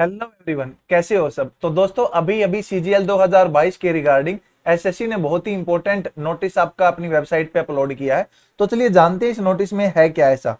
hello everyone कैसे हो सब तो दोस्तों अभी अभी सीजीएल 2022 के रिगार्डिंग एसएससी ने बहुत ही इंपॉर्टेंट नोटिस आपका अपनी वेबसाइट पे अपलोड किया है तो चलिए जानते हैं इस नोटिस में है क्या ऐसा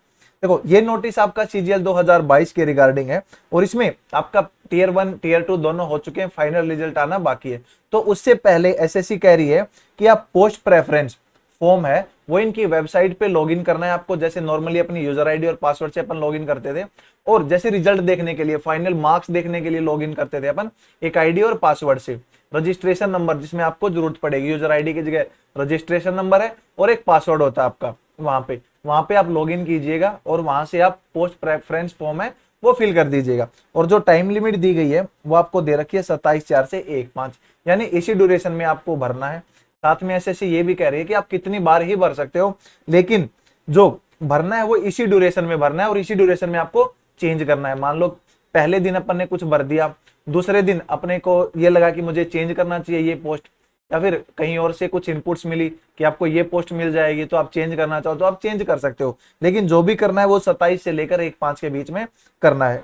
देखो ये नोटिस आपका सीजीएल 2022 के रिगार्डिंग है और इसमें आपका टीयर वन टीयर टू दोनों हो चुके हैं फाइनल रिजल्ट आना बाकी है तो उससे पहले एस कह रही है कि आप पोस्ट प्रेफरेंस फॉर्म है वो इनकी वेबसाइट पे लॉगिन करना है आपको जैसे नॉर्मली अपनी यूजर आईडी और पासवर्ड से अपन लॉगिन करते थे और जैसे रिजल्ट देखने के लिए फाइनल मार्क्स देखने के लिए लॉगिन करते थे अपन एक आईडी और पासवर्ड से रजिस्ट्रेशन नंबर जिसमें आपको जरूरत पड़ेगी यूजर आईडी की जगह रजिस्ट्रेशन नंबर है और एक पासवर्ड होता है आपका वहां पे वहां पे आप लॉग कीजिएगा और वहां से आप पोस्ट प्रेफरेंस फॉर्म है वो फिल कर दीजिएगा और जो टाइम लिमिट दी गई है वो आपको दे रखी है सत्ताईस चार से एक पांच यानी इसी ड्यूरेशन में आपको भरना है साथ में ऐसे ऐसे ये भी कह रही है कि आप कितनी बार ही भर सकते हो लेकिन जो भरना है वो इसी ड्यूरेशन में भरना है और इसी ड्यूरेशन में आपको चेंज करना है मान लो पहले दिन अपन ने कुछ भर दिया दूसरे दिन अपने को ये लगा कि मुझे चेंज करना चाहिए ये पोस्ट या फिर कहीं और से कुछ इनपुट्स मिली कि आपको ये पोस्ट मिल जाएगी तो आप चेंज करना चाहो तो आप चेंज कर सकते हो लेकिन जो भी करना है वो सत्ताईस से लेकर एक पांच के बीच में करना है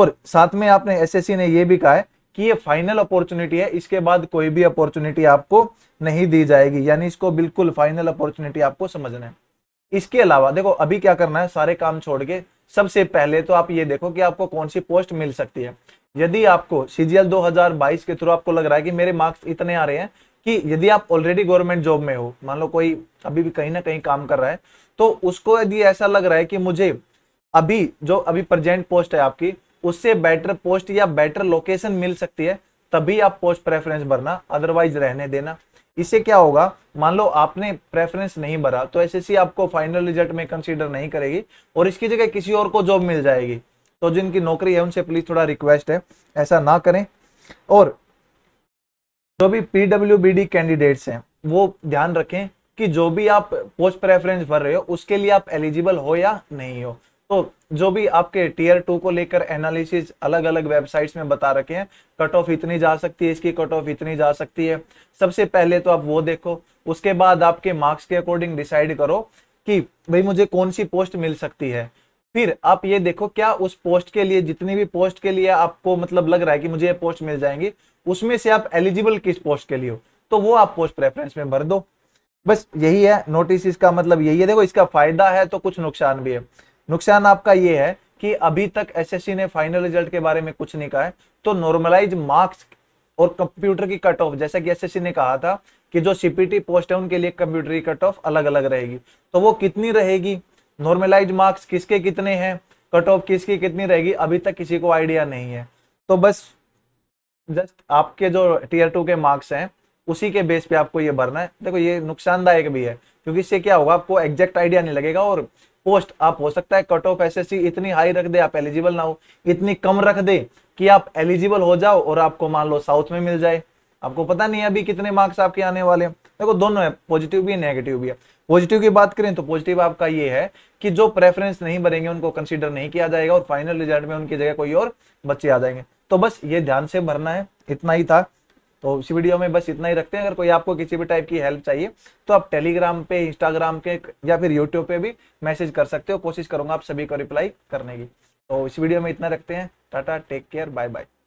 और साथ में आपने एसएससी ने ये भी कहा है कि ये फाइनल अपॉर्चुनिटी है इसके बाद कोई भी अपॉर्चुनिटी आपको नहीं दी जाएगी यानी इसको बिल्कुल फाइनल अपॉर्चुनिटी आपको समझना है इसके अलावा देखो अभी क्या करना है सारे काम छोड़ के सबसे पहले तो आप ये देखो कि आपको कौन सी पोस्ट मिल सकती है यदि आपको सीजीएल 2022 के थ्रू आपको लग रहा है कि मेरे मार्क्स इतने आ रहे हैं कि यदि आप ऑलरेडी गवर्नमेंट जॉब में हो मान लो कोई अभी भी कहीं ना कहीं काम कर रहा है तो उसको यदि ऐसा लग रहा है कि मुझे अभी जो अभी प्रेजेंट पोस्ट है आपकी उससे बेटर पोस्ट या बेटर लोकेशन मिल सकती है तभी आप पोस्ट प्रेफरेंस भरना अदरवाइज रहने देना इससे क्या होगा मान लो आपने प्रेफरेंस नहीं भरा तो एसएससी आपको फाइनल रिजल्ट में कंसीडर नहीं करेगी और इसकी जगह किसी और को जॉब मिल जाएगी तो जिनकी नौकरी है उनसे प्लीज थोड़ा रिक्वेस्ट है ऐसा ना करें और जो भी पीडब्ल्यू कैंडिडेट्स हैं वो ध्यान रखें कि जो भी आप पोस्ट प्रेफरेंस भर रहे हो उसके लिए आप एलिजिबल हो या नहीं हो तो जो भी आपके टीयर टू को लेकर एनालिसिस अलग अलग वेबसाइट्स में बता रखे हैं कट ऑफ इतनी जा सकती है इसकी कट ऑफ इतनी जा सकती है सबसे पहले तो आप वो देखो उसके बाद आपके मार्क्स के अकॉर्डिंग डिसाइड करो कि भाई मुझे कौन सी पोस्ट मिल सकती है फिर आप ये देखो क्या उस पोस्ट के लिए जितनी भी पोस्ट के लिए आपको मतलब लग रहा है कि मुझे ये पोस्ट मिल जाएंगी उसमें से आप एलिजिबल किस पोस्ट के लिए हो तो वो आप पोस्ट प्रेफरेंस में भर दो बस यही है नोटिस इसका मतलब यही है देखो इसका फायदा है तो कुछ नुकसान भी है नुकसान आपका ये है कि अभी तक एसएससी ने फाइनल रिजल्ट के बारे में कुछ नहीं कहा है तो नॉर्मलाइज मार्क्स और कंप्यूटर की कट ऑफ जैसा कि एसएससी ने कहा था कि जो सीपीटी पोस्ट है उनके लिए कंप्यूटर की कट ऑफ अलग अलग रहेगी तो वो कितनी रहेगी नॉर्मलाइज मार्क्स किसके कितने हैं कट ऑफ किसकी कितनी रहेगी अभी तक किसी को आइडिया नहीं है तो बस जस्ट आपके जो टीयर टू के मार्क्स हैं उसी के बेस पे आपको ये भरना है देखो ये नुकसानदायक भी है क्योंकि इससे क्या होगा आपको एग्जैक्ट आइडिया नहीं लगेगा और पोस्ट आप हो सकता है कट ऑफ एस इतनी हाई रख दे आप एलिजिबल ना हो इतनी कम रख दे कि आप एलिजिबल हो जाओ और आपको मान लो साउथ में मिल जाए आपको पता नहीं है अभी कितने मार्क्स आपके आने वाले हैं देखो दोनों है पॉजिटिव भी है नेगेटिव भी है पॉजिटिव की बात करें तो पॉजिटिव आपका ये है कि जो प्रेफरेंस नहीं भरेंगे उनको कंसिडर नहीं किया जाएगा और फाइनल रिजल्ट में उनकी जगह कोई और बच्चे आ जाएंगे तो बस ये ध्यान से भरना है इतना ही था तो इस वीडियो में बस इतना ही रखते हैं अगर कोई आपको किसी भी टाइप की हेल्प चाहिए तो आप टेलीग्राम पे इंस्टाग्राम पे या फिर यूट्यूब पे भी मैसेज कर सकते हो कोशिश करूंगा आप सभी को रिप्लाई करने की तो इस वीडियो में इतना रखते हैं tata take care bye bye